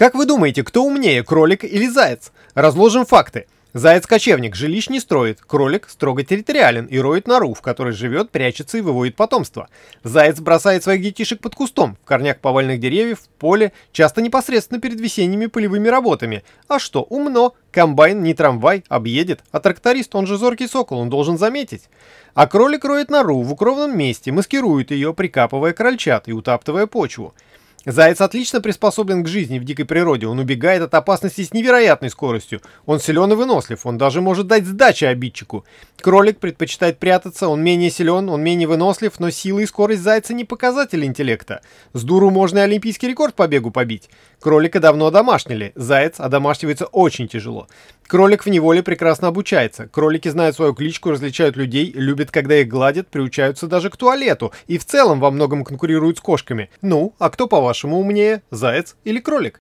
Как вы думаете, кто умнее, кролик или заяц? Разложим факты. Заяц-кочевник жилищ не строит, кролик строго территориален и роет нору, в которой живет, прячется и выводит потомство. Заяц бросает своих детишек под кустом, в корнях повальных деревьев, в поле, часто непосредственно перед весенними полевыми работами. А что, умно, комбайн не трамвай, объедет, а тракторист, он же зоркий сокол, он должен заметить. А кролик роет нору в укровном месте, маскирует ее, прикапывая крольчат и утаптывая почву. Заяц отлично приспособлен к жизни в дикой природе, он убегает от опасности с невероятной скоростью. Он силен и вынослив, он даже может дать сдачи обидчику. Кролик предпочитает прятаться, он менее силен, он менее вынослив, но сила и скорость зайца не показатель интеллекта. С дуру можно и олимпийский рекорд по бегу побить. Кролика давно одомашнили, заяц одомашнивается очень тяжело. Кролик в неволе прекрасно обучается. Кролики знают свою кличку, различают людей, любят, когда их гладят, приучаются даже к туалету и в целом во многом конкурируют с кошками. Ну, а кто, по-вашему, умнее, заяц или кролик?